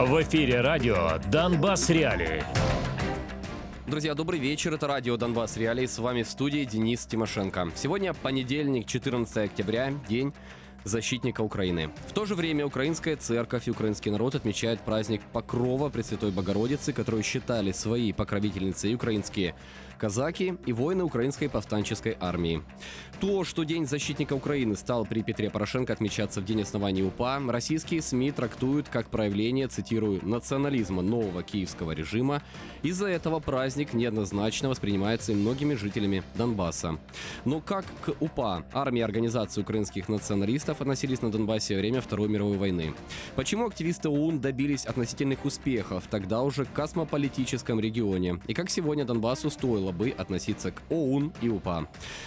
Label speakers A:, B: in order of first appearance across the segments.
A: В эфире радио «Донбасс Реалии». Друзья, добрый вечер. Это радио Донбасс Реалии. С вами в студии Денис Тимошенко. Сегодня понедельник, 14 октября, день защитника Украины. В то же время украинская церковь и украинский народ отмечают праздник Покрова Пресвятой Богородицы, которую считали своей покровительницей украинские казаки и воины Украинской повстанческой армии. То, что День защитника Украины стал при Петре Порошенко отмечаться в день основания УПА, российские СМИ трактуют как проявление, цитирую, национализма нового киевского режима. Из-за этого праздник неоднозначно воспринимается и многими жителями Донбасса. Но как к УПА, армии организации украинских националистов, относились на Донбассе во время Второй мировой войны? Почему активисты ОУН добились относительных успехов тогда уже в космополитическом регионе? И как сегодня Донбассу стоило было бы относиться к ОУН и УПА.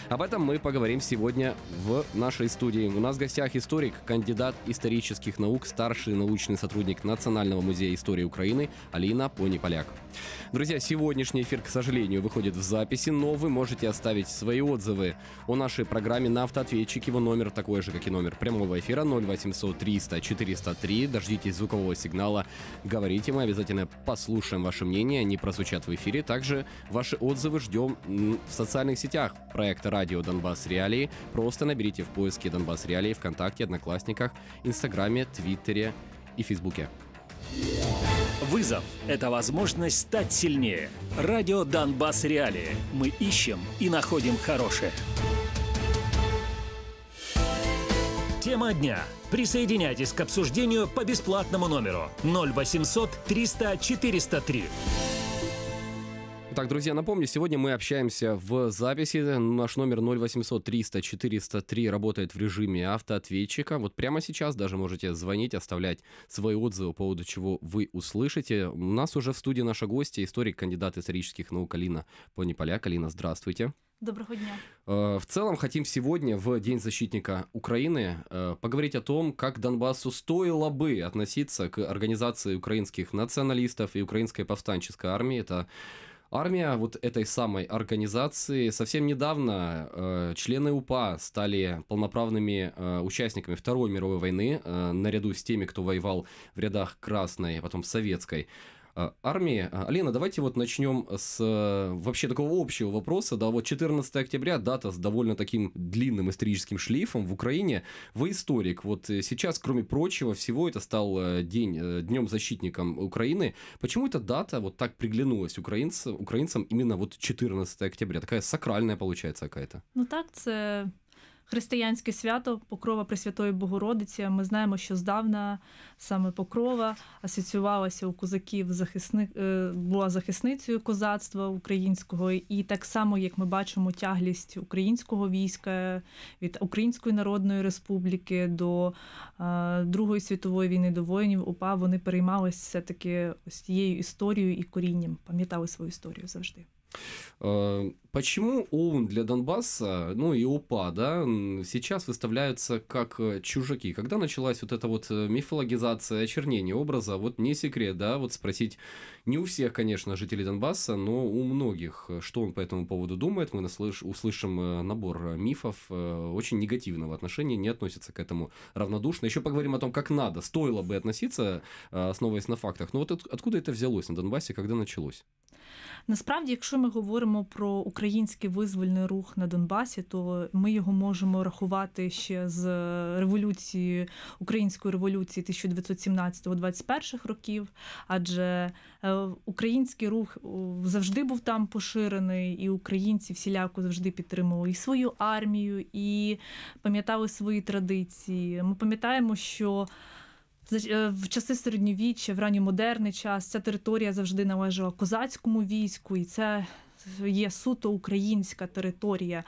A: Об этом мы поговорим сегодня в нашей студии. У нас в гостях историк, кандидат исторических наук, старший научный сотрудник Национального музея истории Украины Алина Пони-Поляк. Друзья, сегодняшний эфир, к сожалению, выходит в записи, но вы можете оставить свои отзывы о нашей программе на автоответчик. Его номер такой же, как и номер прямого эфира 0800 300 403. Дождитесь звукового сигнала, говорите, мы обязательно послушаем ваше мнение, они прозвучат в эфире. Также ваши отзывы ждем в социальных сетях проекта «Радио Донбасс Реалии». Просто наберите в поиске «Донбасс Реалии» ВКонтакте, Одноклассниках, Инстаграме, Твиттере и Фейсбуке. Yeah. Вызов – это возможность стать сильнее. Радио «Донбасс Реалии». Мы ищем и находим хорошее. Тема дня. Присоединяйтесь к обсуждению по бесплатному номеру 0800 300 403. Так, друзья, напомню, сегодня мы общаемся в записи. Наш номер 0800 300 403 работает в режиме автоответчика. Вот прямо сейчас даже можете звонить, оставлять свои отзывы по поводу чего вы услышите. У нас уже в студии наша гостья, историк, кандидат исторических наук Алина Понеполя. Калина. здравствуйте. Доброго дня. Э, в целом хотим сегодня, в День защитника Украины, э, поговорить о том, как Донбассу стоило бы относиться к организации украинских националистов и украинской повстанческой армии. Это Армия вот этой самой организации совсем недавно э, члены УПА стали полноправными э, участниками Второй мировой войны, э, наряду с теми, кто воевал в рядах Красной, а потом Советской. А, армии. А, Алина, давайте вот начнем с э, вообще такого общего вопроса. Да, вот 14 октября, дата с довольно таким длинным историческим шлейфом в Украине. Вы историк. Вот э, сейчас, кроме прочего всего, это стал э, день, днем защитником Украины. Почему эта дата вот так приглянулась украинцам, украинцам именно вот 14 октября? Такая сакральная получается какая-то.
B: Ну так, это християнське свято Покрова Пресвятої Богородиці. Ми знаємо, що здавна саме Покрова асоціювалася у козаків захисник, е, була захисницею козацтва українського, і так само, як ми бачимо, тяглість українського війська від Української Народної Республіки до е, Другої світової війни до воїнів УПА вони переймалися все таки ось цією історією і корінням, пам'ятали свою історію завжди.
A: Е, Почему ОУН для Донбасса, ну и ОПА, да, сейчас выставляются как э, чужаки? Когда началась вот эта вот э, мифологизация, очернение образа, вот не секрет, да, вот спросить не у всех, конечно, жителей Донбасса, но у многих, что он по этому поводу думает, мы наслыш, услышим э, набор мифов очень негативного отношения, не относится к этому равнодушно. Еще поговорим о том, как надо, стоило бы относиться, основываясь на фактах. Но вот откуда это взялось на Донбассе, когда началось?
B: Насправді, якщо ми говоримо про Україну, український визвольний рух на Донбасі, то ми його можемо рахувати ще з е, революції української революції 1917-21 років, адже е, український рух е, завжди був там поширений, і українці всіляко завжди підтримували і свою армію, і пам'ятали свої традиції. Ми пам'ятаємо, що в часи середньовіччя, в ранньомодерний час, ця територія завжди належала козацькому війську, і це є суто українська територія.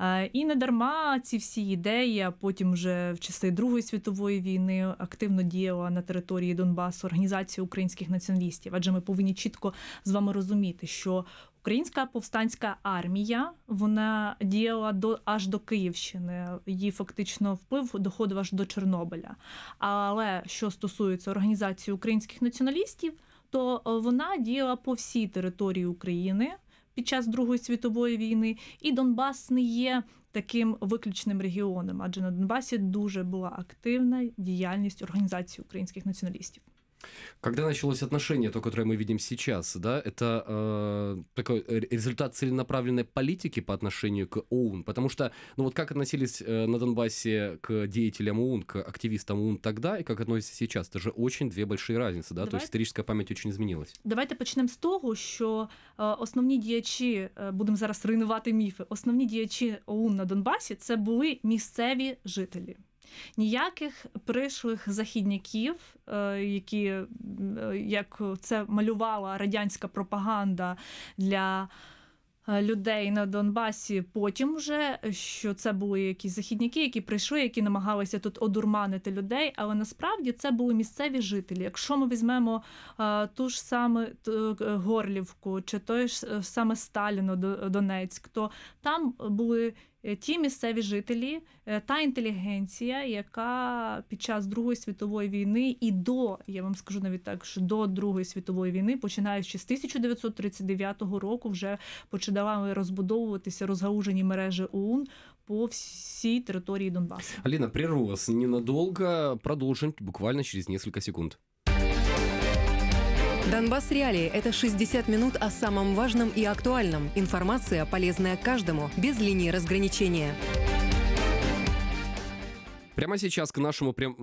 B: Е, і не дарма ці всі ідеї, а потім вже в часи Другої світової війни активно діяла на території Донбасу організація українських націоналістів. Адже ми повинні чітко з вами розуміти, що Українська повстанська армія вона діяла до аж до Київщини. Її фактично вплив доходив аж до Чорнобиля. Але що стосується організації українських націоналістів, то е, вона діяла по всій території України під час Другої світової війни, і Донбас не є таким виключним регіоном, адже на Донбасі дуже була активна діяльність організації українських націоналістів.
A: Когда началось отношение, то, которое мы видим сейчас, да, это э, такой результат целенаправленной политики по отношению к ОУН, потому что, ну вот как относились э, на Донбассе к деятелям ОУН, к активистам ОУН тогда и как относятся сейчас, это же очень две большие разницы, да, Давай... то есть историческая пам'ять очень изменилась.
B: Давайте начнем с того, что е, э, основні діячі, е, э, будемо зараз руйнувати мифы. Основные діячі ОУН на Донбассе, это были местные жители. Ніяких прийшлих західняків, е, які е, як це малювала радянська пропаганда для. Е, людей на Донбасі потім вже, що це були якісь західняки, які прийшли, які намагалися тут одурманити людей. Але насправді це були місцеві жителі. Якщо ми візьмемо а, ту ж саме Горлівку чи той ж саме Сталіно Донецьк, то там були Е, ті місцеві жителі е, та інтелігенція, яка під час Другої світової війни і до, я вам скажу навіть так, що до Другої світової війни, починаючи з 1939 року, вже починали розбудовуватися розгаужені мережі ОУН по всій території Донбасу.
A: Аліна, прерву вас ненадолго, продовжим буквально через несколько секунд. Донбасс Реалии – это 60 минут о самом важном и актуальном. Информация, полезная каждому, без линии разграничения. Прямо сейчас к нашему прям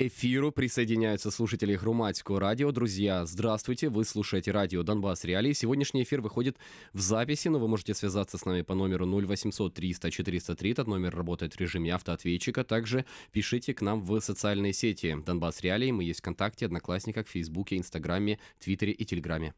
A: эфиру присоединяются слушатели Хруматского радио. Друзья, здравствуйте, вы слушаете радио Донбасс Реалии. Сегодняшний эфир выходит в записи, но вы можете связаться с нами по номеру 0800 300 403. Этот номер работает в режиме автоответчика. Также пишите к нам в социальные сети Донбасс Реалии. Мы есть в ВКонтакте, Одноклассниках, Фейсбуке, Инстаграме, Твиттере и Телеграме.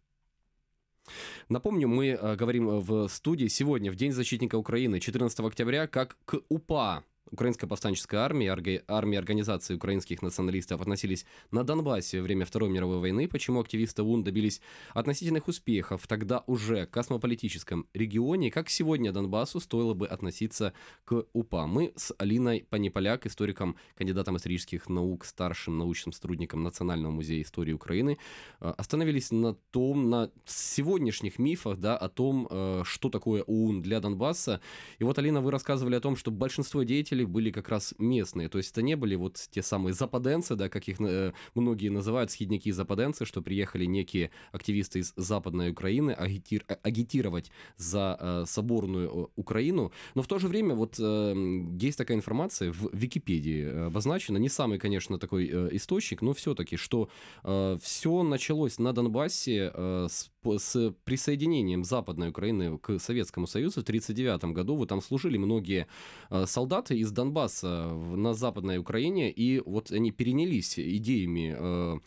A: Напомню, мы э, говорим э, в студии сегодня, в День защитника Украины, 14 октября, как к УПА Украинская повстанческая армия, армия организации украинских националистов относились на Донбассе во время Второй мировой войны, почему активисты УН добились относительных успехов тогда уже космополитическом регионе, как сегодня Донбассу стоило бы относиться к УПА. Мы с Алиной Паниполяк, историком, кандидатом исторических наук, старшим научным сотрудником Национального музея истории Украины, э, остановились на том, на сегодняшних мифах, да, о том, э, что такое УН для Донбасса. И вот, Алина, вы рассказывали о том, что большинство деятелей жители были как раз местные, то есть это не были вот те самые западенцы, да, как их э, многие называют, схидники и западенцы, что приехали некие активисты из Западной Украины агитир, э, агитировать за э, соборную э, Украину, но в то же время вот э, есть такая информация в Википедии обозначена, не самый, конечно, такой э, источник, но все-таки, что э, все началось на Донбассе э, с с присоединением Западной Украины к Советскому Союзу в 1939 году, вот там служили многие э, солдаты из Донбасса на Западной Украине, и вот они перенялись идеями э,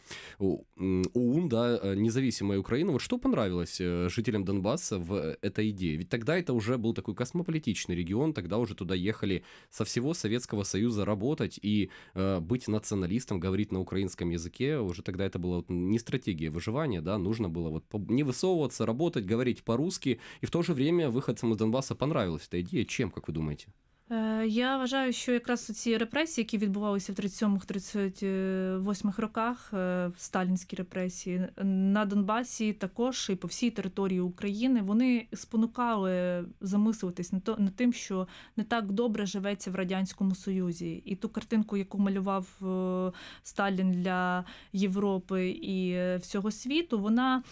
A: ОУН, да, э, независимой Украины. Вот что понравилось жителям Донбасса в этой идее? Ведь тогда это уже был такой космополитичный регион, тогда уже туда ехали со всего Советского Союза работать и быть националистом, говорить на украинском языке, уже тогда это была не стратегия выживания, да, нужно было вот не высовываться, работать, говорить по-русски. И в то же время выходцам из Донбасса понравилась эта идея. Чем, как вы думаете?
B: Е, я вважаю, що якраз ці репресії, які відбувалися в 37-38 роках, е, сталінські репресії на Донбасі, також і по всій території України, вони спонукали замислитись на тим, що не так добре живеться в радянському союзі, і ту картинку, яку малював е, Сталін для Європи і всього світу, вона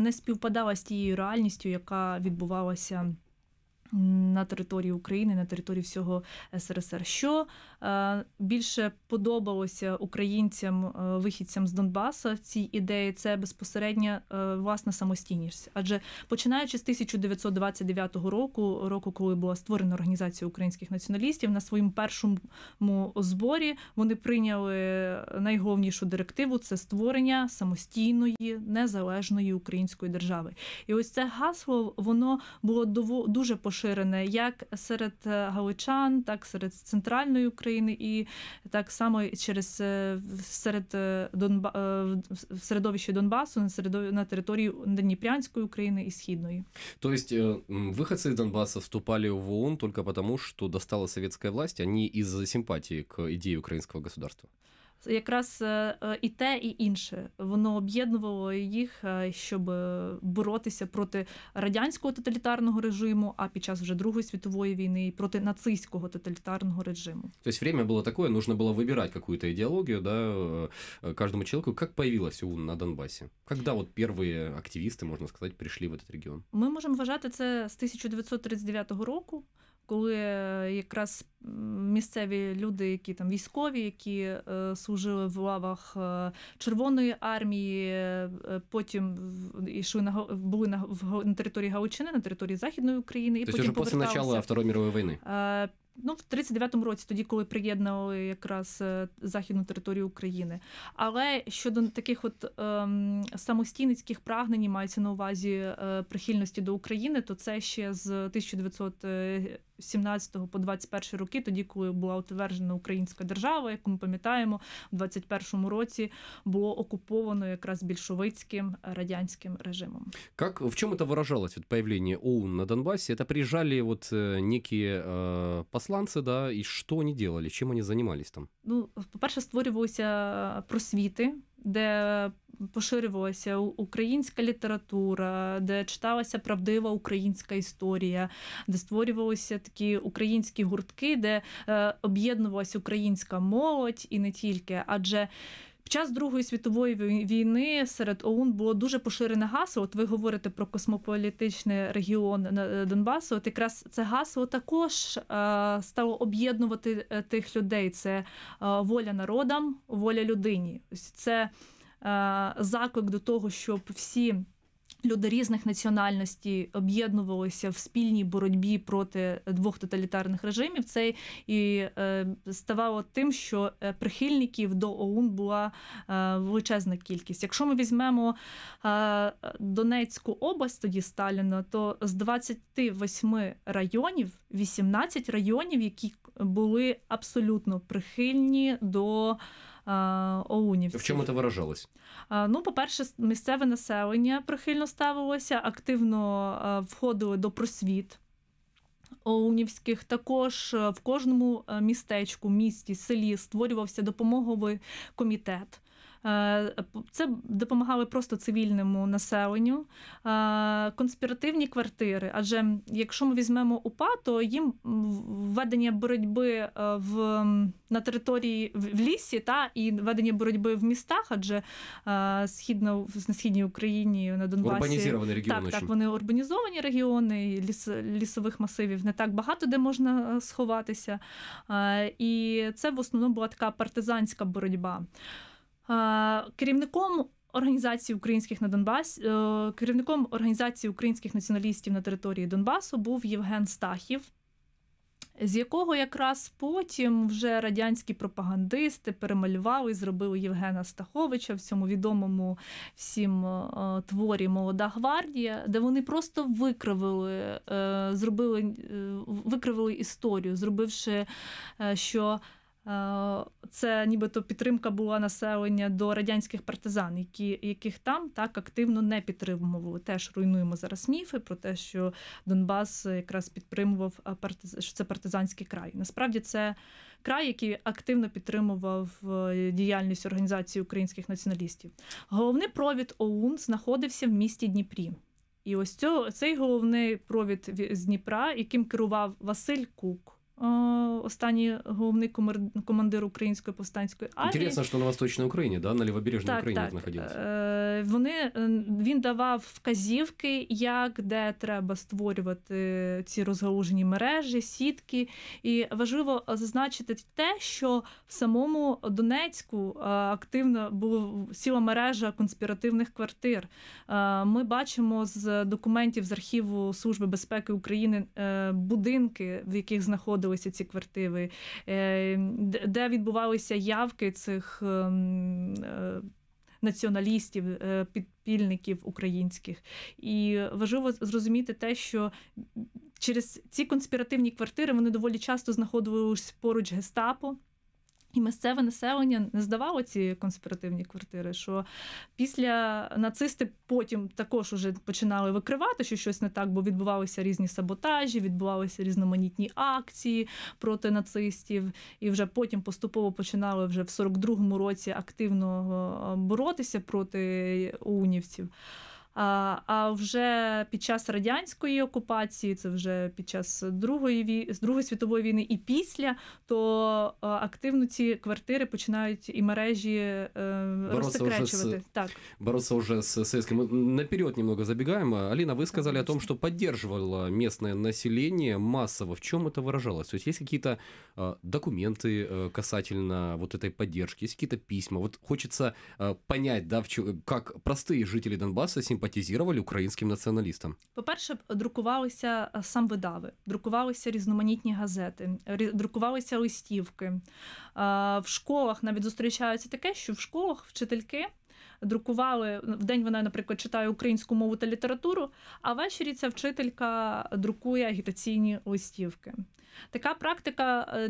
B: не співпадала з тією реальністю, яка відбувалася на території України, на території всього СРСР. Що е, більше подобалося українцям, е, вихідцям з Донбасу цій ідеї, це безпосередня е, власна самостійність. Адже починаючи з 1929 року, року, коли була створена організація українських націоналістів, на своєму першому зборі вони прийняли найголовнішу директиву це створення самостійної незалежної української держави. І ось це гасло воно було дуже поширене поширене як серед е, галичан, так серед центральної України, і так само через е, серед е, Донба в середовищі Донбасу, на середові на території Дніпрянської України і східної.
A: Тобто виходці з Донбасу вступали в ООН тільки тому, що достала совєтська власть, а не із симпатії к ідеї українського государства
B: якраз е, е, і те, і інше воно об'єднувало їх, е, щоб боротися проти радянського тоталітарного режиму, а під час вже Другої світової війни і проти нацистського тоталітарного режиму.
A: Тобто время було таке, нужно було вибирати якусь ідеологію, да, э, э, кожному чоловіку. Як появилась УН на Донбасі? Когда от первые активісти, можна сказати, прийшли в этот регіон?
B: Ми можемо вважати це з 1939 року коли е, якраз місцеві люди, які там військові, які е, служили в лавах е, Червоної армії, потім йшли на були на, на території Галичини, на території Західної України і То тобто потім після початку Второї мірової війни. Ну, в 39-му році, тоді, коли приєднали якраз західну територію України. Але щодо таких от ем, самостійницьких прагнень мається на увазі е, прихильності до України, то це ще з 1900 17 по 21 роки, тоді коли була утверджена українська держава, яку ми пам'ятаємо, в 21 році було окуповано якраз більшовицьким радянським режимом.
A: Как в чому это выражалось від появлення ОУН на Донбасі? Это приезжали вот е, некие э, посланцы, да, і що они делали, чем они займалися там?
B: Ну, по-перше, створювалися просвіти де поширювалася українська література, де читалася правдива українська історія, де створювалися такі українські гуртки, де е, об'єднувалася українська молодь і не тільки, адже під час Другої світової війни серед ОУН було дуже поширене гасло. От ви говорите про космополітичний регіон е, Донбасу. От якраз це гасло також е, стало об'єднувати е, тих людей. Це воля народам, воля людині. це заклик до того, щоб всі. Люди різних національностей об'єднувалися в спільній боротьбі проти двох тоталітарних режимів. Це і е, ставало тим, що е, прихильників до ОУН була е, величезна кількість. Якщо ми візьмемо Донецьку область тоді Сталіна, то з 28 районів 18 районів, які були абсолютно прихильні до оунівців. В чому це виражалось? Ну, по-перше, місцеве населення прихильно ставилося, активно входили до просвіт. Оунівських також в кожному містечку, місті, селі створювався допомоговий комітет. Е, це допомагали просто цивільному населенню, е, конспіративні квартири. Адже якщо ми візьмемо УПА, то їм введення боротьби е, в на території в лісі та і ведення боротьби в містах, адже східно на східній Україні на Донбасі регіон, так, так вони урбанізовані регіони, ліс, лісових масивів не так багато де можна сховатися. І це в основному була така партизанська боротьба керівником. Організації українських на Донбасі е, керівником організації українських націоналістів на території Донбасу був Євген Стахів, з якого якраз потім вже радянські пропагандисти перемалювали зробили Євгена Стаховича в цьому відомому всім е, творі Молода гвардія, де вони просто викривили, е, зробили викривили історію, зробивши що. Е, це нібито підтримка була населення до радянських партизан, які, яких там так активно не підтримували. Теж руйнуємо зараз міфи про те, що Донбас якраз підтримував е, партиз... що це партизанський край. Насправді це край, який активно підтримував е, діяльність організації українських націоналістів. Головний провід ОУН знаходився в місті Дніпрі. І ось цього цей головний провід з Дніпра, яким керував Василь Кук. Е, останній головний командир української повстанської армії. Інтересно, що на
A: Восточній Україні, да? на Лівобережній так, Україні так. знаходилися.
B: Е, вони е, він давав вказівки, як де треба створювати ці розгалужені мережі, сітки. І важливо зазначити те, що в самому Донецьку активно була ціла мережа конспіративних квартир. Ми бачимо з документів з архіву Служби безпеки України будинки, в яких знаходили знаходилися ці квартири, е, де відбувалися явки цих ем, е, націоналістів, е, підпільників українських. І важливо зрозуміти те, що через ці конспіративні квартири вони доволі часто знаходились поруч гестапо. І місцеве населення не здавало ці конспіративні квартири. Що після нацисти потім також уже починали викривати, що щось не так, бо відбувалися різні саботажі, відбувалися різноманітні акції проти нацистів, і вже потім поступово починали вже в 42-му році активно е, боротися проти унівців. А а вже під час радянської окупації, це вже під час Другої Другої світової війни і після, то активно ці квартири починають і мережі е, рассекречивать. Так.
A: Бороться уже с советским. Наперед немного забегаем. Алина, вы сказали Конечно. о том, что поддерживало местное население массово. В чем это выражалось? То есть есть какие-то документы е, касательно вот этой поддержки, есть какие-то письма. Вот хочется е, понять, да, в чем, как простые жители Донбасса симпатизируют симпатизировали українським націоналістам.
B: По перше, друкувалися е, сам видави, друкувалися різноманітні газети, друкувалися листівки. Е, в школах навіть зустрічається таке, що в школах вчительки друкували в день. Вона, наприклад, читає українську мову та літературу. А ввечері ця вчителька друкує агітаційні листівки. Така практика е,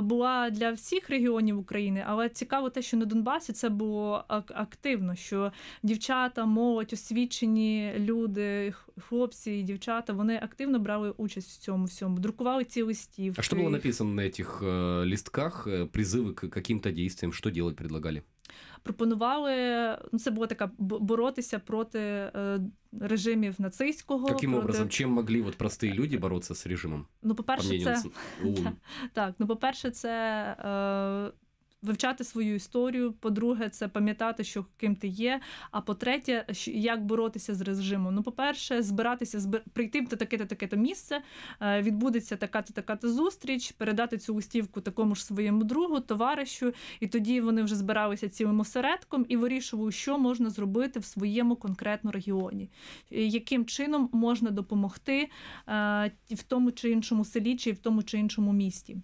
B: була для всіх регіонів України, але цікаво те, що на Донбасі це було активно. Що дівчата, молодь, освічені люди, хлопці і дівчата вони активно брали участь в цьому всьому, друкували ці листівки. А що було написано
A: на цих е, листках? Е, призиви к каким-то действиям, що делать предлагали?
B: пропонували ну це була така боротися проти е, режимів нацистського. таким проти... образом чим
A: могли от прості люди боротися з режимом?
B: Ну, по перше, це... так. Ну, по перше, це. Е, вивчати свою історію. По-друге, це пам'ятати, що ким ти є. А по-третє, як боротися з режимом. Ну, по-перше, збиратися, збир... прийти в таке-то таке-то місце, е, відбудеться така та така та зустріч, передати цю листівку такому ж своєму другу, товаришу. І тоді вони вже збиралися цілим осередком і вирішували, що можна зробити в своєму конкретному регіоні, яким чином можна допомогти е, в тому чи іншому селі, чи в тому чи іншому місті.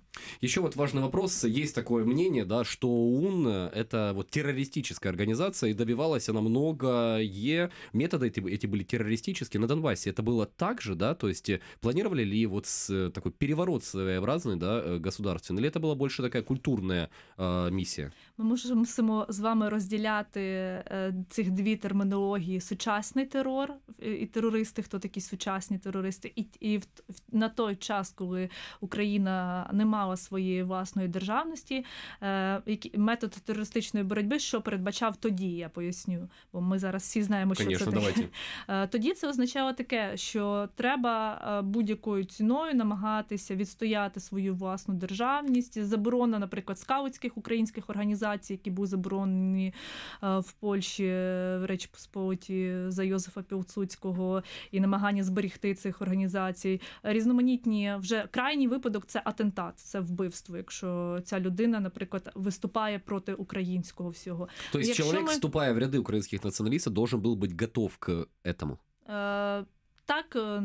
A: Ще от важний вопрос. Є такое мнення, да, что ОУН э, – это вот террористическая организация, и добивалась она многое. Методы эти, эти были террористические. На Донбассе это было так же, да? То есть э, планировали ли вот с, э, такой переворот своеобразный, да, государственный? Или это была больше такая культурная э, місія?
B: Ми мусимо з вами розділяти е, цих дві термінології: сучасний терор і терористи, хто такі сучасні терористи, і і в, на той час, коли Україна не мала своєї власної державності, е, метод терористичної боротьби, що передбачав тоді, я поясню, бо ми зараз всі знаємо, що Конечно, це таке. Е, тоді це означало таке, що треба е, будь-якою ціною намагатися відстояти свою власну державність, заборона, наприклад, скаутських українських організацій, які були заборонені е, в Польщі в Речі Посполиті за Йозефа Пілцуцького, і намагання зберігти цих організацій. Різноманітні вже крайній випадок це атентат, це вбивство. Якщо ця людина, наприклад, Виступає проти українського всього, То тобто, есть Якщо ми... вступая
A: в ряди українських націоналістів, должен був бути готов к этому?
B: Е... Так, е,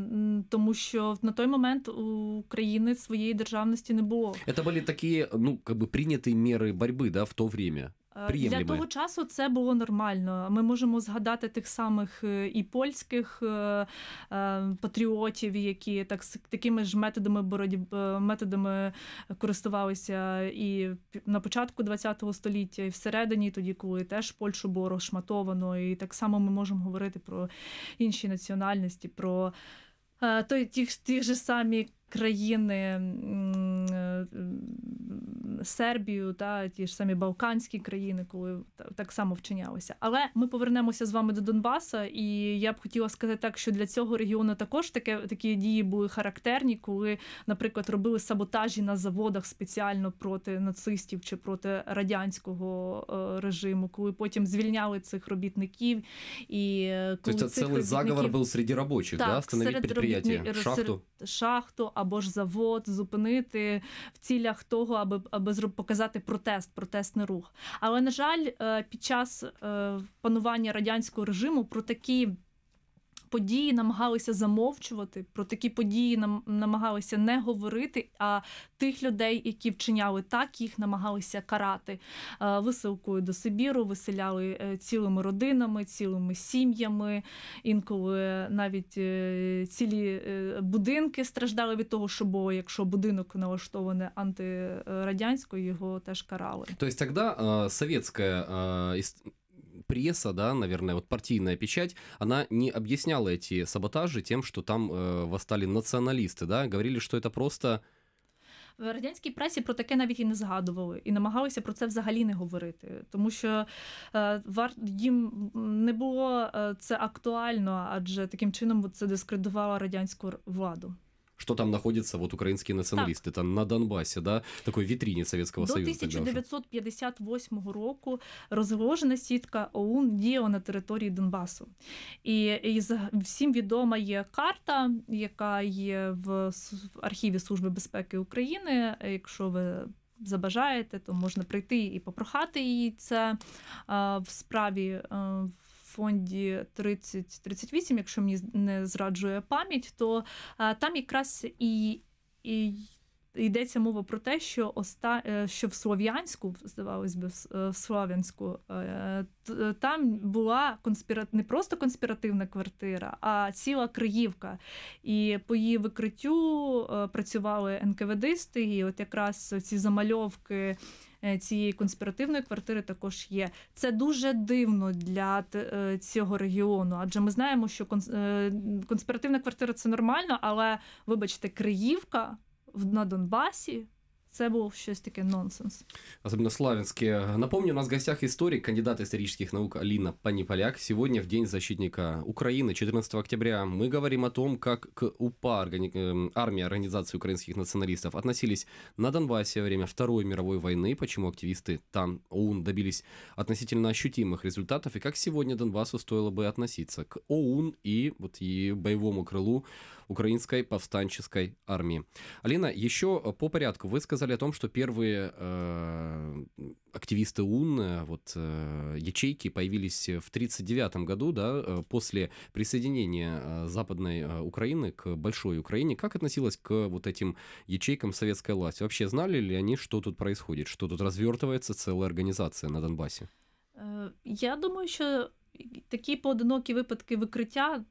B: тому що на той момент у України своєї державності не було.
A: Це були такі ну, как бы принятые меры борьбы, да, в то время. Приємліме. Для того
B: часу це було нормально. Ми можемо згадати тих самих е, і польських е, е, патріотів, які так такими ж методами боротьби методами користувалися і на початку ХХ століття, і всередині, тоді коли теж Польщу було розшматовано. І так само ми можемо говорити про інші національності, про той ті, ті ж самі країни е, Сербію та ті ж самі Балканські країни, коли так само вчинялося. Але ми повернемося з вами до Донбаса, і я б хотіла сказати так, що для цього регіону також таке такі дії були характерні, коли, наприклад, робили саботажі на заводах спеціально проти нацистів чи проти радянського е, режиму, коли потім звільняли цих робітників і е, тобто коли тобто, цілий заговор був
A: серед робочих, да? Встановити підприємство, шахту.
B: шахту або ж завод зупинити в цілях того, аби аби показати протест, протестний рух. Але на жаль, е, під час е, панування радянського режиму про такі події намагалися замовчувати, про такі події нам намагалися не говорити. А тих людей, які вчиняли так, їх намагалися карати е, висилкою до Сибіру, виселяли е, цілими родинами, цілими сім'ями. Інколи навіть е, цілі будинки страждали від того, що було, якщо будинок налаштований антирадянською, його теж карали.
A: Тобто тоді советська пресса, да, наверное, вот партийная печать, она не объясняла эти саботажи тем, что там э, восстали националисты, да, говорили, что это просто...
B: В радянській пресі про таке навіть і не згадували, і намагалися про це взагалі не говорити, тому що е, їм не було е, це актуально, адже таким чином це дискредитувало радянську владу
A: что там находятся вот украинские националисты, так. там на Донбасі, да, такой вітрині Совєтського До Союзу. До
B: 1958 року розгорожена сітка ОУН діяла на території Донбасу. І, і всім відома є карта, яка є в архіві Служби безпеки України. Якщо ви забажаєте, то можна прийти і попрохати її це е, в справі е, в фонді 30-38, якщо мені не зраджує пам'ять, то е, там якраз і. і Йдеться мова про те, що оста... Е, що в Слов'янську, здавалось би, в е, Слов'янську, там була конспіра... не просто конспіративна квартира, а ціла Криївка. І по її викриттю працювали НКВДисти, і от якраз ці замальовки Е, цієї конспіративної квартири також є. Це дуже дивно для е, цього регіону, адже ми знаємо, що е, конспіративна квартира це нормально, але вибачте, Криївка на Донбасі. Це був щось таке нонсенс.
A: Особенно славянские. Напомню, у нас в гостях историк, кандидат исторических наук Алина Паниполяк. Сегодня, в День защитника Украины, 14 октября, мы говорим о том, как к УПА, органи... Эм, армия Организации украинских националистов, относились на Донбассе во время Второй мировой войны, почему активисты там ОУН добились относительно ощутимых результатов, и как сегодня Донбассу стоило бы относиться к ОУН и, вот, и боевому крылу украинской повстанческой армии. Алина, еще по порядку. Вы сказали о том, что первые э, активисты УН, э, вот э, ячейки появились в 1939 году, да, э, после присоединения э, Западной Украины к Большой Украине. Как относилась к вот этим ячейкам советская власть? Вообще знали ли они, что тут происходит, что тут развертывается целая организация на Донбассе?
B: Я думаю, что такі поодинокі випадки викриття е,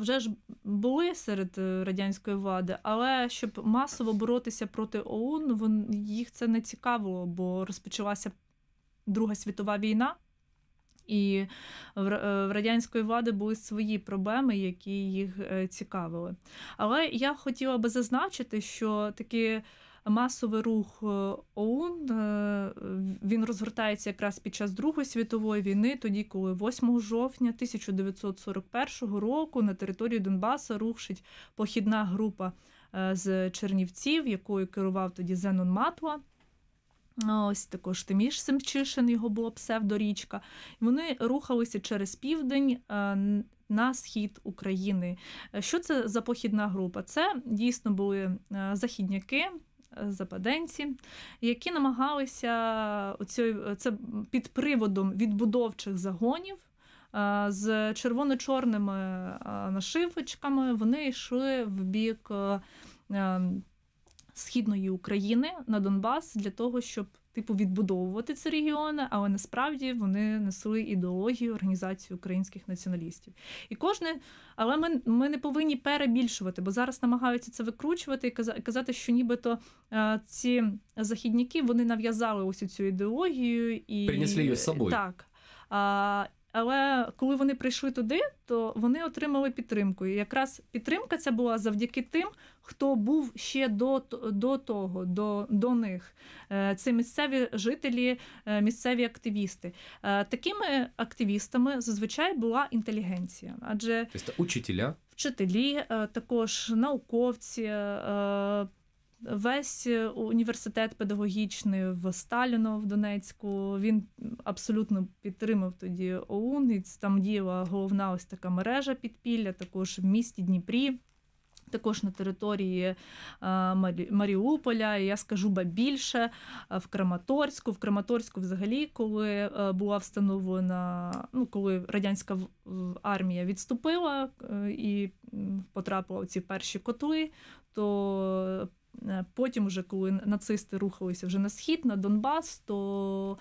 B: вже ж були серед е, радянської влади, але щоб масово боротися проти ОУН, їх це не цікавило, бо розпочалася Друга світова війна. І в е, радянської влади були свої проблеми, які їх цікавили. Але я хотіла би зазначити, що такі масовий рух е, ОУН е, він розгортається якраз під час Другої світової війни, тоді, коли 8 жовтня 1941 року на території Донбаса рушить похідна група е, з Чернівців, якою керував тоді Зенон Матва. Ось також Тиміш Семчишин, його було псевдорічка. Вони рухалися через південь на схід України. Що це за похідна група? Це дійсно були західняки, западенці, які намагалися оцю, це під приводом відбудовчих загонів. Е, з червоно-чорними е, нашивочками вони йшли в бік е, ем, східної України на Донбас для того, щоб типу відбудовувати ці регіони, але насправді вони несли ідеологію організації українських націоналістів. І кожне, але ми ми не повинні перебільшувати, бо зараз намагаються це викручувати і казати, що нібито е, ці західніки вони нав'язали ось цю ідеологію і принесли її з собою. Так. А, але коли вони прийшли туди, то вони отримали підтримку. І якраз підтримка ця була завдяки тим, хто був ще до до того, до до них. Е, це місцеві жителі, е, місцеві активісти. Е, такими активістами зазвичай була інтелігенція, адже
A: тобто учителя.
B: Вчителі, також науковці, Весь е, університет педагогічний в Сталіно в Донецьку. Він абсолютно підтримав тоді ОУН. І там діяла головна ось така мережа підпілля, також в місті Дніпрі. Також на території е, Маріуполя, я скажу би більше е, в Краматорську. В Краматорську, взагалі, коли була встановлена, ну коли радянська армія відступила і потрапила у ці перші котли, то Е, потім, вже коли нацисти рухалися вже на схід, на Донбас, то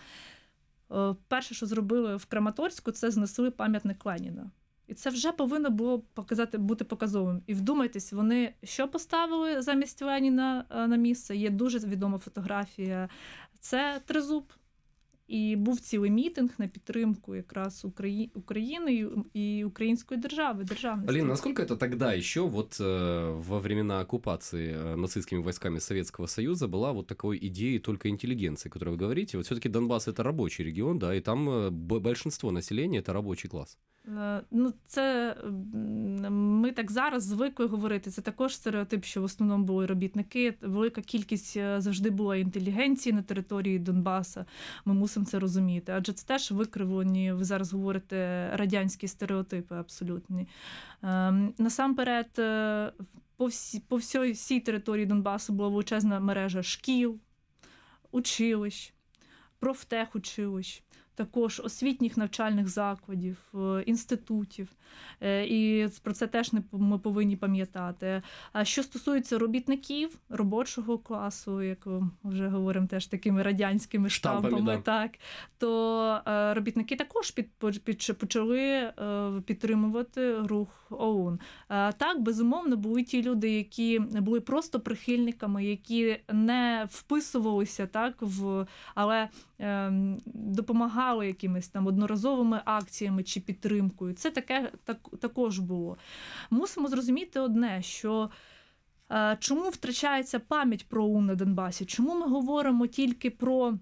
B: е, перше, що зробили в Краматорську, це знесли пам'ятник Леніна. І це вже повинно було показати бути показовим. І вдумайтесь, вони що поставили замість Леніна е, на місце. Є дуже відома фотографія. Це тризуб. І був цілий мітинг на підтримку якраз Украї... України і української держави. державності. Алина, насколько
A: это тогда еще, вот во времена оккупации нацистскими войсками Советского Союза, была вот такой идеей только интеллигенции, которую вы говорите? Вот все-таки Донбасс это рабочий регион, да, и там большинство населения это рабочий класс.
B: Е, ну, це ми так зараз звикли говорити. Це також стереотип, що в основному були робітники. Велика кількість е, завжди була інтелігенції на території Донбаса. Ми мусимо це розуміти. Адже це теж викривлені, ви зараз говорите, радянські стереотипи абсолютні. Е, насамперед, по всій, по всій, всій території Донбасу була величезна мережа шкіл, училищ, профтехучилищ також освітніх навчальних закладів, е, інститутів. Е, і про це теж ми повинні пам'ятати. А що стосується робітників, робочого класу, як ми вже говоримо, теж такими радянськими штампами, штампами так то е, робітники також під, під, почали підтримувати рух ОУН. Так, безумовно, були ті люди, які були просто прихильниками, які не вписувалися так в але ем, допомагали допомагали якимись там одноразовими акціями чи підтримкою. Це таке так, також було. Мусимо зрозуміти одне, що. Е, чому втрачається пам'ять про ум на Донбасі? Чому ми говоримо тільки про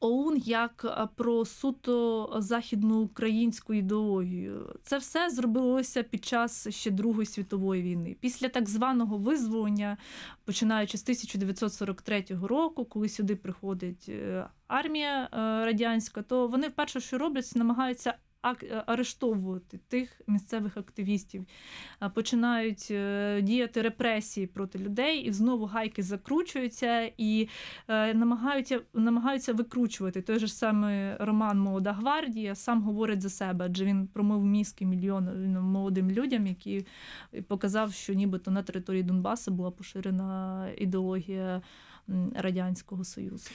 B: ОУН як е, про суто західну українську ідеологію. Це все зробилося під час ще Другої світової війни. Після так званого визволення, починаючи з 1943 року, коли сюди приходить е, армія е, радянська, то вони вперше, що роблять, намагаються Е, арештовувати тих місцевих активістів, починають е, діяти репресії проти людей, і знову гайки закручуються і е, намагаються намагаються викручувати. Той же самий Роман Молода гвардія сам говорить за себе, адже він промив мізки мільйон ну, молодим людям, які показав, що нібито на території Донбасу була поширена ідеологія. Радянського Союза.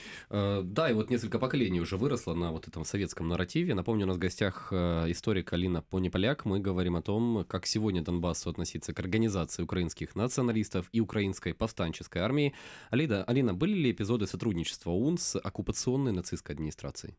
A: Да, и вот несколько поколений уже выросло на вот этом советском нарративе. Напомню, у нас в гостях Э, историк Алина Понеполяк мы говорим о том, как сегодня Донбассу относиться к организации украинских националистов и украинской повстанческой армии. Алина, Алина были ли эпизоды сотрудничества ООН с оккупационной нацистской администрацией?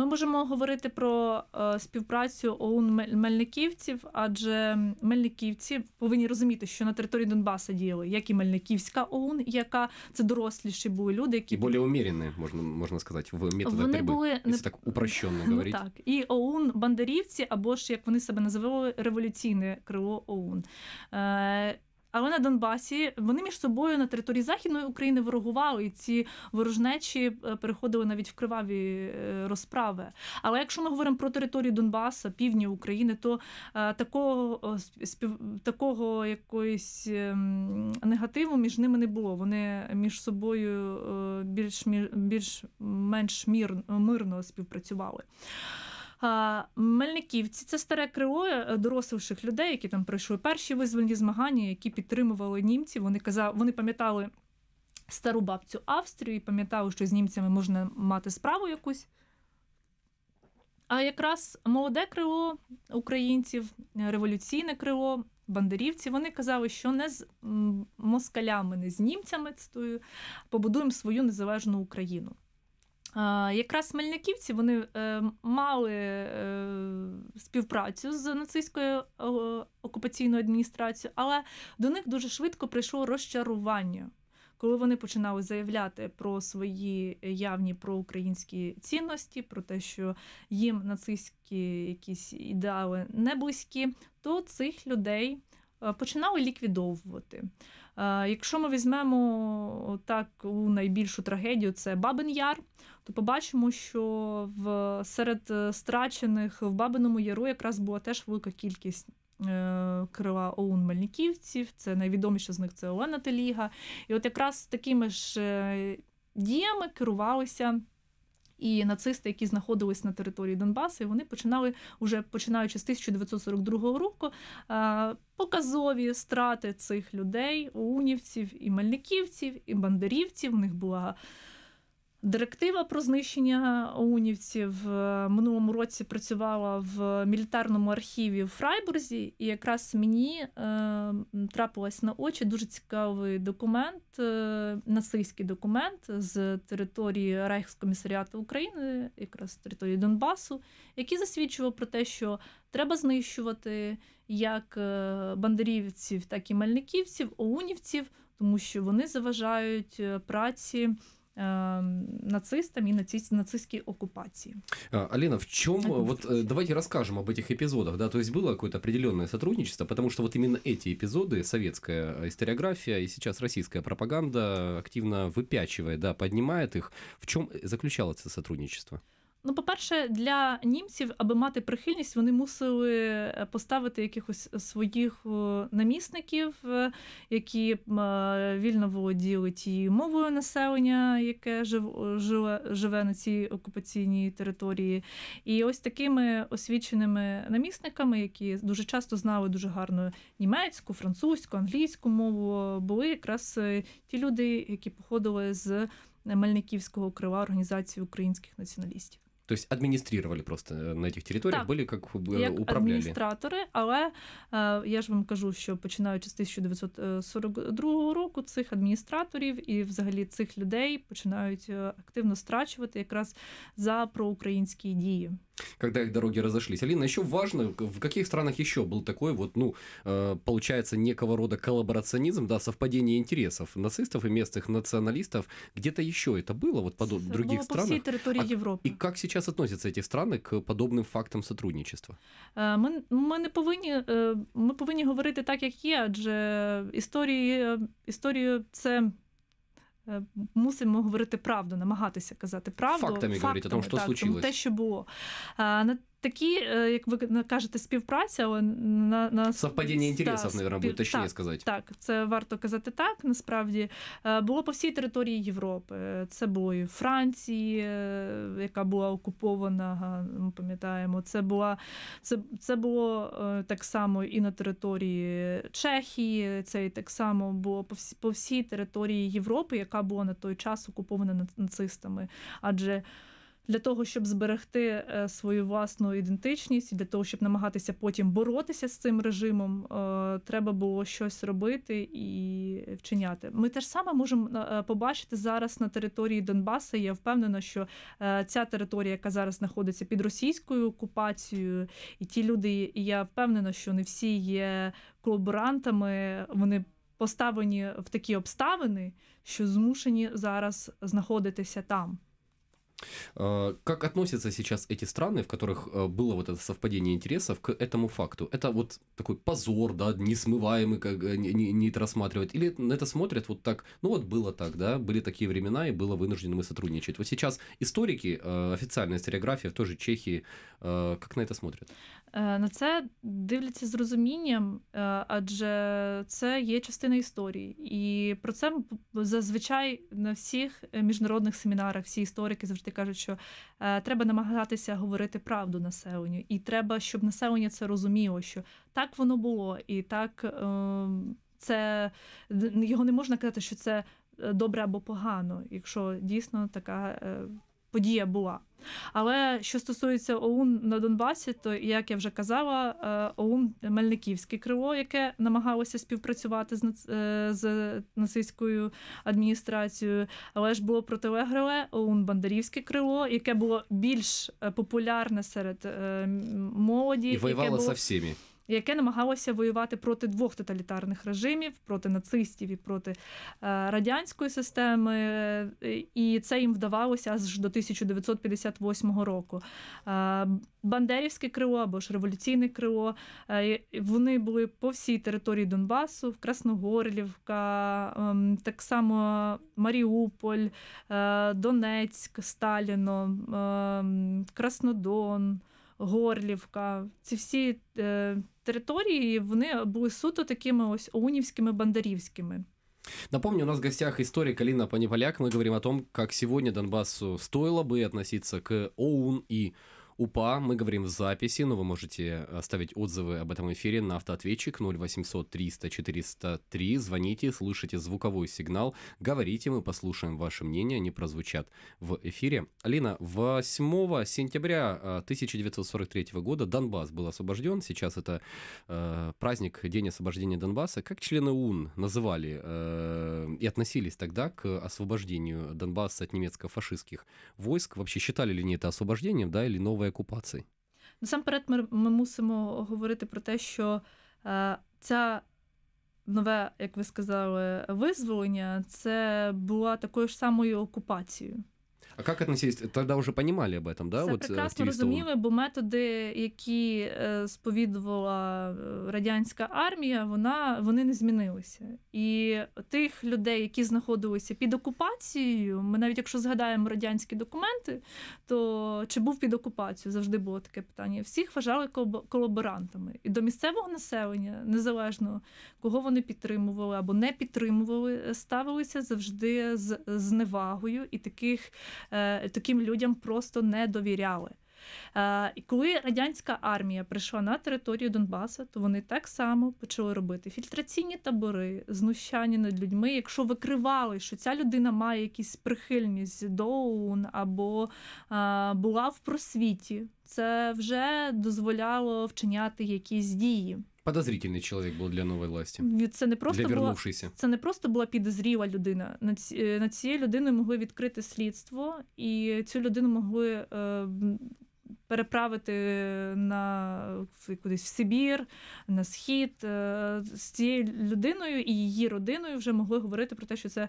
B: Ми можемо говорити про е, співпрацю ОУН Мельниківців, адже Мельниківці повинні розуміти, що на території Донбаса діяли як і Мельниківська ОУН, яка
A: це доросліші були люди, які і більш умірені, можна можна сказати, в методах вони боротьби, були не так упрощенно говорити. Ну,
B: так і ОУН Бандерівці, або ж як вони себе називали, революційне крило ОУН. Е, але на Донбасі вони між собою на території Західної України ворогували і ці ворожнечі е, переходили навіть в криваві е, розправи. Але якщо ми говоримо про територію Донбаса, півдні України, то е, такого такого якоїсь ем, негативу між ними не було. Вони між собою більш більш менш мир, мирно співпрацювали. Мельниківці це старе крило е, дорослих людей, які там пройшли перші визвольні змагання, які підтримували німців. Вони казали, вони пам'ятали стару бабцю Австрію і пам'ятали, що з німцями можна мати справу якусь. А якраз молоде крило українців, революційне крило, бандерівці, вони казали, що не з москалями, не з німцями побудуємо свою незалежну Україну. Якраз Мельниківці вони е, мали е, співпрацю з нацистською окупаційною адміністрацією, але до них дуже швидко прийшло розчарування, коли вони починали заявляти про свої явні проукраїнські цінності, про те, що їм нацистські якісь ідеали не близькі, то цих людей е, починали ліквідовувати. Е, якщо ми візьмемо так у найбільшу трагедію, це Бабин Яр, то побачимо, що в серед е, страчених в Бабиному Яру якраз була теж велика кількість. Е, крила Оун Мельниківців, це найвідоміше з них це Олена Теліга. І от якраз такими ж діями керувалися і нацисти, які знаходились на території Донбасу, і вони починали уже починаючи з 1942 року. Е, показові страти цих людей унівців і мельниківців, і бандерівців. У них була Директива про знищення оунівців в е, минулому році працювала в мілітарному архіві в Фрайбурзі, і якраз мені е, трапилась на очі дуже цікавий документ, е, нацистський документ з території Райхскомісаріату України, якраз з території Донбасу, який засвідчував про те, що треба знищувати як е, бандерівців, так і мальниківців оунівців, тому що вони заважають е, праці. Эм, нацистами и нацист, нацистской оккупации.
A: А, Алина, в чем, вот э, давайте расскажем об этих эпизодах, да, то есть было какое-то определенное сотрудничество, потому что вот именно эти эпизоды, советская э, историография и сейчас российская пропаганда активно выпячивает, да, поднимает их. В чем э, заключалось это сотрудничество?
B: Ну, по-перше, для німців, аби мати прихильність, вони мусили е, поставити якихось своїх е, намісників, е, які вільно володіли тією мовою населення, яке живе, живе на цій окупаційній території. І ось такими освіченими намісниками, які дуже часто знали дуже гарно німецьку, французьку, англійську мову, були якраз ті люди, які походили з Мельниківського крила організації українських націоналістів.
A: То есть адміністрували просто э, на тих територіях, так, були як э, як адміністратори,
B: але э, я ж вам кажу, що починаючи з 1942 е, року цих адміністраторів і взагалі цих людей починають е, активно страчувати якраз за проукраїнські дії.
A: когда их дороги разошлись. Алина, еще важно, в каких странах еще был такой вот, ну, э, получается, некого рода коллаборационизм, да, совпадение интересов нацистов и местных националистов. Где-то еще это было, вот подоб... было других по странах. всей территории а... Європи. И как сейчас относятся эти страны к подобным фактам сотрудничества?
B: Э, мы ми не повинні, э, мы повинні говорити так, як є, адже історії, історію це Е, мусимо говорити правду, намагатися казати правду. Фактами, фактами говорити, тому що так, случилось. Тому те, що було. Е, Такі, е, як ви кажете, співпраця але на на совпадіння інтересів, мабуть, спів... буде точніше так, сказати. Так, це варто казати так. Насправді е, було по всій території Європи. Це було і Франції, е, яка була окупована. Ми пам'ятаємо, це була це, це було так само і на території Чехії. Це і так само було по всі по всій території Європи, яка була на той час окупована нацистами, адже для того, щоб зберегти е, свою власну ідентичність, для того, щоб намагатися потім боротися з цим режимом, е, треба було щось робити і вчиняти. Ми теж саме можемо е, побачити зараз на території Донбаса. Я впевнена, що ця територія, яка зараз знаходиться під російською окупацією, і ті люди, і я впевнена, що не всі є колаборантами, вони. Поставлені в такі обставини, що змушені зараз знаходитися там.
A: Э, как относятся сейчас эти страны, в которых э, было вот это совпадение интересов, к этому факту? Это вот такой позор, да, несмываемый, как э, не, не, не это рассматривать? Или на это смотрят вот так, ну вот было так, да, были такие времена, и было вынуждены мы сотрудничать. Вот сейчас историки, официальная историография в той Чехии, как на это смотрят?
B: Е, на це дивляться з розумінням, е, адже це є частина історії, і про це зазвичай на всіх е, міжнародних семінарах всі історики завжди кажуть, що треба намагатися говорити правду населенню, і треба, щоб населення це розуміло, що так воно було, і так ем, це його не можна казати, що це добре або погано, якщо дійсно така подія була. Але що стосується ОУН на Донбасі, то як я вже казала, е, ОУН Мельниківське крило, яке намагалося співпрацювати з е, з нацистською адміністрацією, але ж було протилегреле ОУН Бандерівське крило, яке було більш е, популярне серед молоді, І воювало було... со всіми яке намагалося воювати проти двох тоталітарних режимів, проти нацистів і проти е, радянської системи, е, і це їм вдавалося аж до 1958 року. Е, Бандерівське крило або ж революційне крило. Вони були по всій території Донбасу, в Красногорлівка, ем, так само Маріуполь, Донецьк, Сталіно, ем, Краснодон. Горлівка. Ці всі е, території вони були суто такими ось оунівськими, бандарівськими.
A: Напомню, у нас в гостях историк Алина Паніполяк, Мы говорим о том, как сегодня Донбассу стоило бы относиться к ОУН и УПА. Мы говорим в записи, но вы можете э, оставить отзывы об этом эфире на автоответчик 0800 300 403. Звоните, слышите звуковой сигнал, говорите, мы послушаем ваше мнение, они прозвучат в эфире. Алина, 8 сентября 1943 э, года Донбасс был освобожден. Сейчас это э, праздник День освобождения Донбасса. Как члены УН называли э, и относились тогда к освобождению Донбасса от немецко-фашистских войск? Вообще считали ли они это освобождением, да, или новое самої окупації?
B: Насамперед, ми, ми мусимо говорити про те, що е, ця нове, як ви сказали, визволення це була такою ж самою окупацією.
A: А як относились? Тоді вже розуміли об этом, да? Це От, э, прекрасно розуміли,
B: бо методи, які е, сповідувала е, радянська армія, вона вони не змінилися. І тих людей, які знаходилися під окупацією, ми навіть якщо згадаємо радянські документи, то чи був під окупацією, завжди було таке питання. Всіх вважали колаборантами. І до місцевого населення, незалежно кого вони підтримували або не підтримували, ставилися завжди з зневагою і таких Е, таким людям просто не довіряли. Е, коли радянська армія прийшла на територію Донбасу, то вони так само почали робити фільтраційні табори, знущання над людьми. Якщо викривали, що ця людина має якісь прихильність до ОУН або а, е, була в просвіті, це вже дозволяло вчиняти якісь дії.
A: Подозрительний чоловік був для нової власті. Це не просто для була,
B: це не просто була підозріла людина. На ці, е, на цієї людини могли відкрити слідство, і цю людину могли е, переправити на кудись в Сибір, на схід. Е, з цією людиною і її родиною вже могли говорити про те, що це е,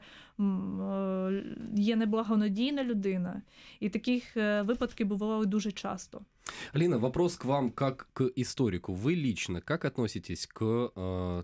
B: є неблагонадійна людина, і таких е, випадків бувало дуже часто.
A: Аліна, вопрос к вам як к історику, ви лично як относитесь к э,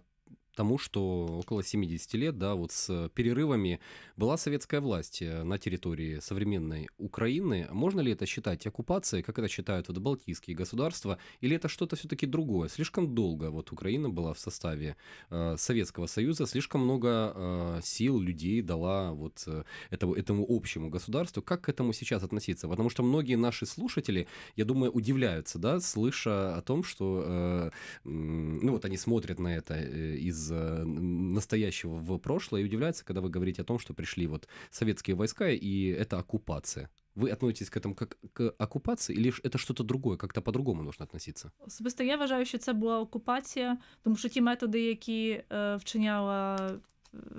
A: тому, что около 70 лет, да, вот с перерывами была советская власть э, на территории современной Украины. Можно ли это считать оккупацией, как это считают вот балтийские государства, или это что-то все-таки другое? Слишком долго вот Украина была в составе э, Советского Союза, слишком много э, сил, людей дала вот э, этому, общему государству. Как к этому сейчас относиться? Потому что многие наши слушатели, я думаю, удивляются, да, слыша о том, что, э, э, ну вот они смотрят на это э, из из э, настоящего в прошлое и удивляется, когда вы говорите о том, что пришли вот советские войска, и это оккупация. Вы относитесь к этому як к оккупации, или это что-то другое, как то по-другому нужно относиться?
B: Особисто я вважаю, що це була окупація, тому що ті методи, які е, вчиняла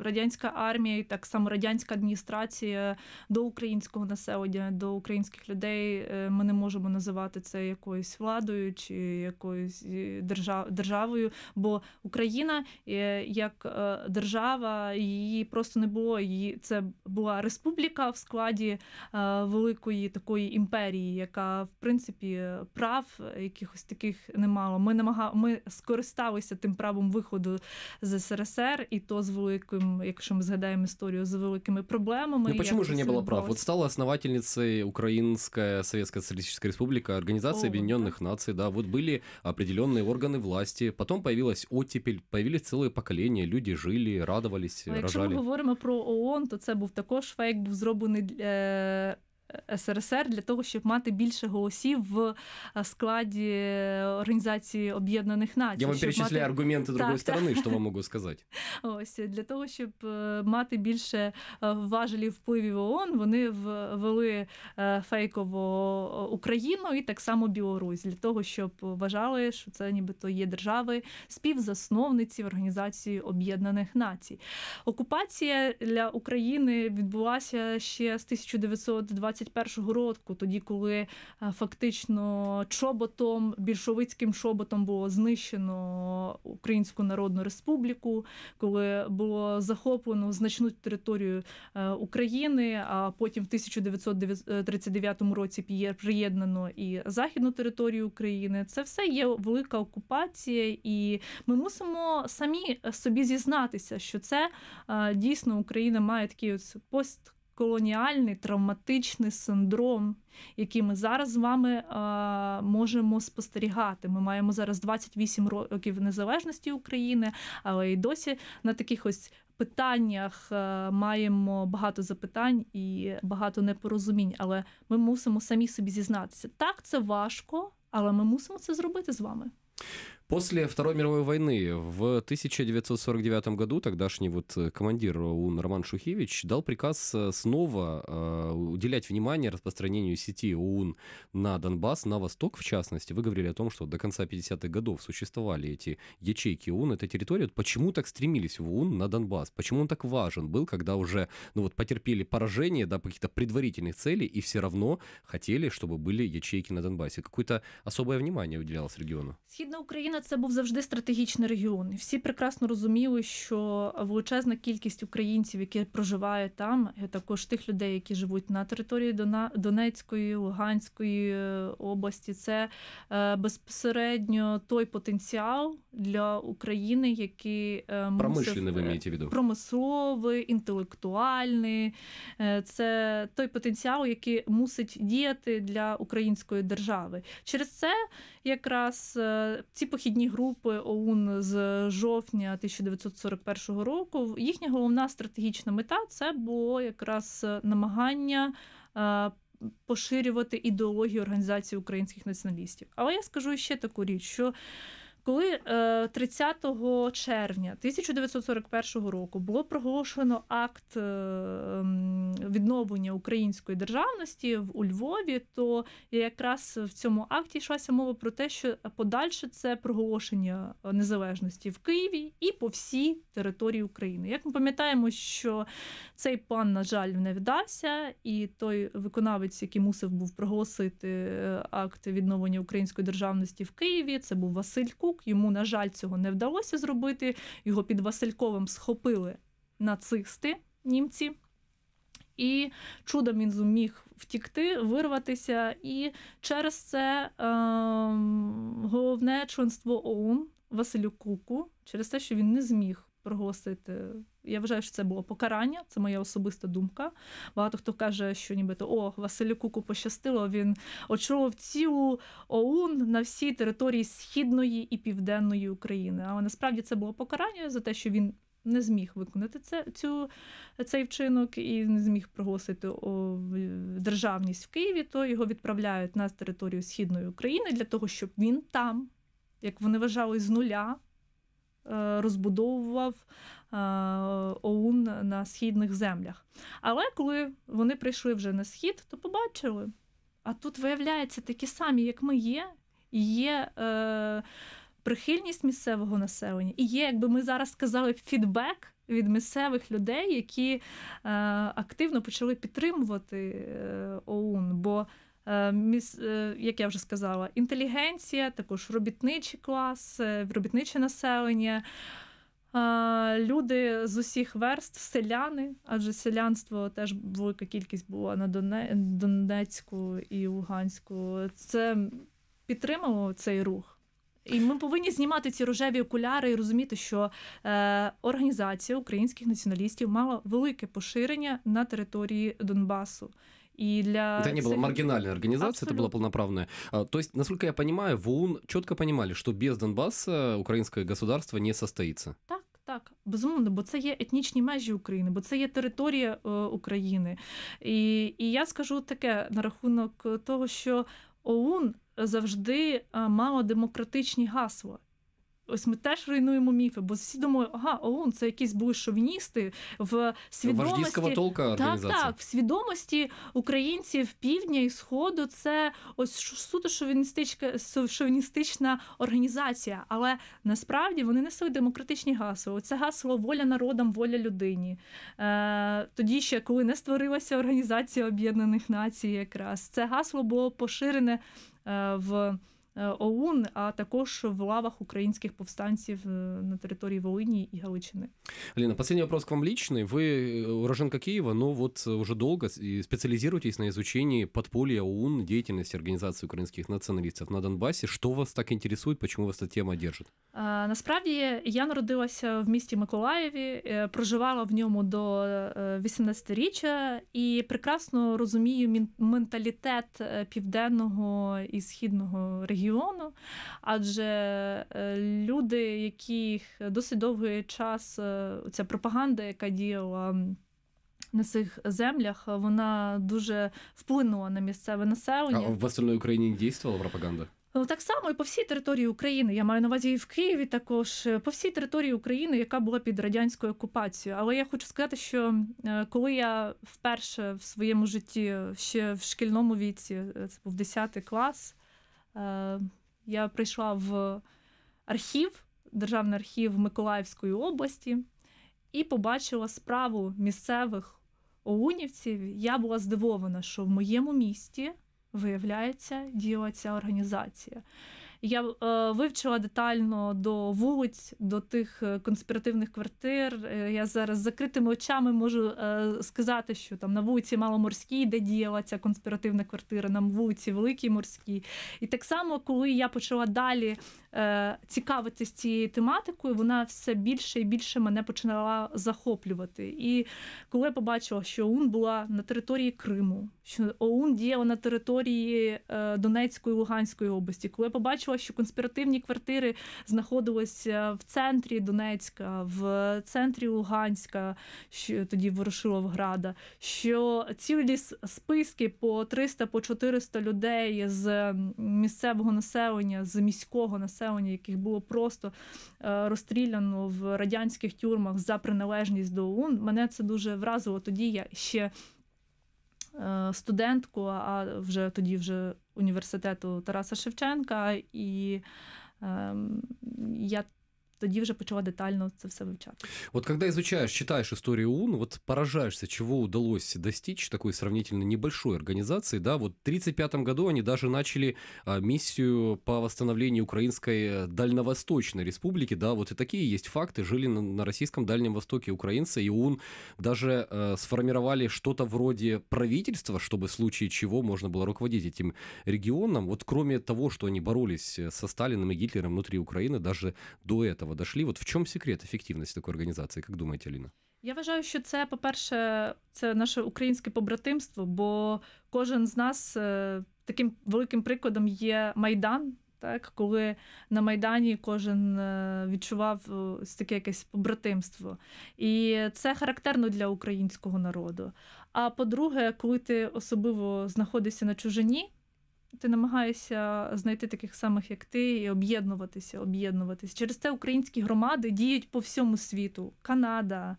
B: радянська армія, і так само радянська адміністрація до українського населення, до українських людей е, ми не можемо називати це якоюсь владою чи якоюсь е, державою. Бо Україна е, як держава її просто не було. Її це була республіка в складі великої такої імперії, яка в принципі прав якихось таких не мала. Ми намага... ми скористалися тим правом виходу з СРСР, і то з великим великим, якщо ми згадаємо історію з великими проблемами. Ну почему же не було прав? Вот
A: стала основательницею Украинская Советская Социалистическая Республика, Организация О, Объединенных да. Наций, да, вот были определенные органы власти, потом появилась оттепель, появились целые поколения, люди жили, радовались, а Якщо ми
B: говоримо про ООН, то це був також фейк, був зроблений для. Е, СРСР для того, щоб мати більше голосів в е, складі е, Організації Об'єднаних Націй. Я вам перечисляю мати... аргументи другої сторони, що вам можу сказати. Ось е, для того, щоб мати більше важелів впливів ООН, вони ввели фейково Україну і так само Білорусь для того, щоб вважали, що це нібито є держави співзасновниців Організації Об'єднаних Націй. Окупація для України відбулася ще з 1920 21-го року, тоді коли е, фактично чоботом, більшовицьким чоботом було знищено Українську Народну Республіку, коли було захоплено значну територію е, України, а потім в 1939 е, році приєднано і західну територію України. Це все є велика окупація, і ми мусимо самі собі зізнатися, що це дійсно Україна має такий ось пост. Колоніальний травматичний синдром, який ми зараз з вами а, е, можемо спостерігати. Ми маємо зараз 28 років незалежності України, але й досі на таких ось. Питаннях е, маємо багато запитань і багато непорозумінь, але ми мусимо самі собі зізнатися. Так, це важко, але ми мусимо це зробити з вами.
A: После Второй мировой войны в 1949 году тогдашний вот э, командир ОУН Роман Шухевич дал приказ э, снова э, уделять внимание распространению сети ОУН на Донбасс, на Восток в частности. Вы говорили о том, что до конца 50-х годов существовали эти ячейки ОУН, эта территория. Вот почему так стремились в ОУН на Донбасс? Почему он так важен был, когда уже ну вот, потерпели поражение да, каких-то предварительных целей и все равно хотели, чтобы были ячейки на Донбассе? Какое-то особое внимание уделялось региону?
B: Східна Украина Україна це був завжди стратегічний регіон. Всі прекрасно розуміли, що величезна кількість українців, які проживають там, також тих людей, які живуть на території Донецької, Луганської е, області, це е, безпосередньо той потенціал для України, який е, Промишлений, ви маєте в промисловий, інтелектуальний. Це той потенціал, який мусить діяти для української держави. Через це якраз ці похідні вихідні групи ОУН з жовтня 1941 року. Їхня головна стратегічна мета це було якраз е, намагання. Е, поширювати ідеологію організації українських націоналістів. Але я скажу ще таку річ, що коли 30 е, червня 1941 року було проголошено акт е, відновлення української державності у Львові, то якраз в цьому акті йшлася мова про те, що подальше це проголошення незалежності в Києві і по всій території України. Як ми пам'ятаємо, що цей план, на жаль, не вдався, і той виконавець, який мусив був проголосити е, акт відновлення української державності в Києві, це був Василь Кук рук. Йому, на жаль, цього не вдалося зробити. Його під Васильковим схопили нацисти німці. І чудом він зуміг втікти, вирватися. І через це е, головне членство ОУН Василю Куку, через те, що він не зміг проголосити я вважаю, що це було покарання, це моя особиста думка. Багато хто каже, що нібито о, Василю Куку пощастило, він очолив цілу ОУН на всій території Східної і Південної України. Але насправді це було покарання за те, що він. Не зміг виконати це цю цей вчинок і не зміг проголосити о, державність в Києві, то його відправляють на територію східної України для того, щоб він там, як вони вважали, з нуля Е, розбудовував е, ОУН на східних землях. Але коли вони прийшли вже на схід, то побачили. А тут виявляється такі самі, як ми є, і є. Е, Прихильність місцевого населення і є, якби ми зараз сказали, фідбек від місцевих людей, які е, активно почали підтримувати е, ОУН. Бо Е, міс, е, як я вже сказала, інтелігенція, також робітничий клас, е, робітниче населення, люди з усіх верств, селяни, адже селянство теж велика кількість була на Донецьку і Луганську. Це підтримало цей рух. І ми повинні знімати ці рожеві окуляри і розуміти, що е, організація українських націоналістів мала велике поширення на території Донбасу. И для это не было маргинальной организации, Абсолютно. это была
A: полноправная. То есть, насколько я понимаю, в ОУН четко понимали, что без Донбасса украинское государство не состоится.
B: Так. Так, безумовно, бо це є етнічні межі України, бо це є територія е, України. І і я скажу таке на рахунок того, що ОУН завжди е, мало демократичні гасла. Ось ми теж руйнуємо міфи, бо всі думають, ага, ОУН це якісь були шовіністи в свідомості толка так, так, в свідомості українців півдня і сходу. Це ось суто шовіністичка шовіністична організація. Але насправді вони несли демократичні гасла. Оце гасло воля народам, воля людині. Е, Тоді ще коли не створилася організація Об'єднаних Націй, якраз це гасло було поширене е, в. Е, ОУН, а також в лавах українських повстанців е, на території Волині і Галичини.
A: Алина, последний вопрос к вам лічний. Ви э, уроженка Києва. Ну, вот вже довго специализируетесь на ізученні подполья ОУН, деятельности організації українських націоналістів на Донбасі. Що вас так интересует, чому вас эта тема держить
B: А, насправді я народилася в місті Миколаєві, е, проживала в ньому до 18-річчя і прекрасно розумію менталітет південного і східного регіону регіону, адже е, люди, яких досить довгий час е, ця пропаганда, яка діяла. На цих землях вона дуже вплинула на місцеве населення. А
A: в остальній Україні дійствувала пропаганда?
B: Ну, так само і по всій території України. Я маю на увазі і в Києві також е, по всій території України, яка була під радянською окупацією. Але я хочу сказати, що коли я вперше в своєму житті ще в шкільному віці, це був 10 клас, Е, я прийшла в архів, Державний архів Миколаївської області і побачила справу місцевих оунівців. Я була здивована, що в моєму місті, виявляється, діяла ця організація. Я е, вивчила детально до вулиць, до тих е, конспіративних квартир. Е, я зараз закритими очами можу е, сказати, що там на вулиці Маломорській, де діяла ця конспіративна квартира, на вулиці Великій Морській. І так само, коли я почала далі Е, цікавитись цією тематикою, вона все більше і більше мене починала захоплювати. І коли я побачила, що ОУН була на території Криму, що ОУН діяла на території е, Донецької Луганської області, коли я побачила, що конспіративні квартири знаходилися е, в центрі Донецька, в центрі Луганська, що тоді Ворошиловграда, що цілі списки по 300 по 400 людей з місцевого населення, з міського населення. Наполеоні, яких було просто е, розстріляно в радянських тюрмах за приналежність до ОУН. Мене це дуже вразило. Тоді я ще е, студентку, а вже тоді вже університету Тараса Шевченка. І ем, я тоді вже почала детально це все вивчати.
A: Вот когда изучаешь, читаешь историю УН, вот поражаешься, чего удалось достичь такой сравнительно небольшой организации, да, вот в 1935 году они даже начали а, миссию по восстановлению Украинской э, Дальневосточной Республики, да, вот и такие есть факты, жили на, на российском Дальнем Востоке украинцы, и УН даже а, сформировали что-то вроде правительства, чтобы в случае чего можно было руководить этим регионом, вот кроме того, что они боролись э, со Сталиным и Гитлером внутри Украины, даже до этого этого дошли. Вот в чем секрет ефективності такої організації? Як думаєте, Аліна?
B: Я вважаю, що це, по-перше, це наше українське побратимство, бо кожен з нас е, таким великим прикладом є Майдан. Так, коли на Майдані кожен е, відчував ось таке якесь побратимство. І це характерно для українського народу. А по-друге, коли ти особливо знаходишся на чужині, ти намагаєшся знайти таких самих, як ти, і об'єднуватися, об'єднуватися. Через це українські громади діють по всьому світу: Канада,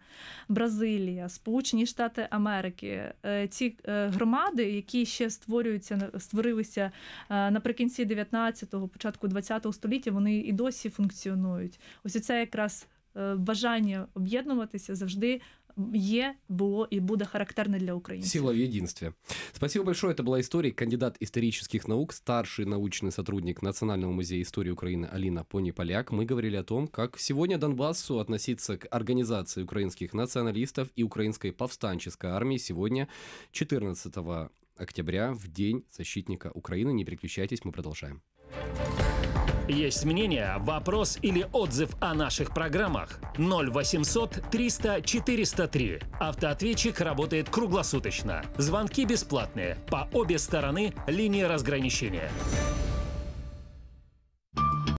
B: Бразилія, Сполучені Штати Америки. Е, ці е, громади, які ще створюються, створилися е, наприкінці 19-го, початку 20-го століття, вони і досі функціонують. Ось це якраз. Бажання об'єднуватися завжди є було і буде характерне для українців.
A: Сила в единстве. Спасибо большое. Это была история кандидат исторических наук, старший научный сотрудник Национального музея истории Украины Алина Пони-Поляк. Мы говорили о том, как сегодня Донбассу относиться к организации украинских националистов и украинской повстанческой армии сегодня, 14 октября, в День защитника Украины. Не переключайтесь, мы продолжаем. Есть мнение, вопрос или отзыв о наших программах? 0800 300 403. Автоответчик работает круглосуточно. Звонки бесплатные. По обе стороны линии разграничения.